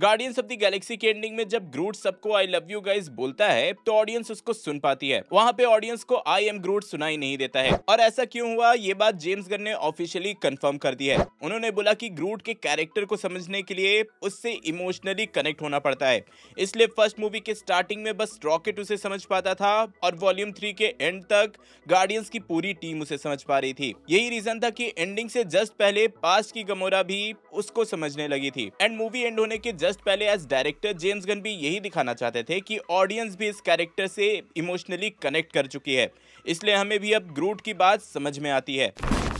guardians of the galaxy के ending में जब ग्रूट सबको आई लव यू गाइस बोलता है तो ऑडियंस उसको सुन पाती है वहाँ पे ऑडियंस को आई एम ग्रूट सुनाई नहीं देता है और ऐसा क्यों हुआ ये बात जेम्स गन ने ऑफिशियली कंफर्म कर दी है उन्होंने बोला कि ग्रूट के कैरेक्टर को समझने के लिए उससे इमोशनली कनेक्ट होना पड़ता है इसलिए फर्स्ट मूवी के स्टार्टिंग में बस रॉकेट उसे समझ पाता था और वॉल्यूम थ्री के एंड तक गार्डियंस की पूरी टीम उसे समझ पा रही थी यही रीजन था की एंडिंग से जस्ट पहले पास की गमोरा भी उसको समझने लगी थी एंड मूवी एंड होने के जस्ट पहले एज डायरेक्टर जेम्स गन भी यही दिखाना चाहते थे कि ऑडियंस भी इस कैरेक्टर से इमोशनली कनेक्ट कर चुकी है इसलिए हमें भी अब ग्रूट की बात समझ में आती है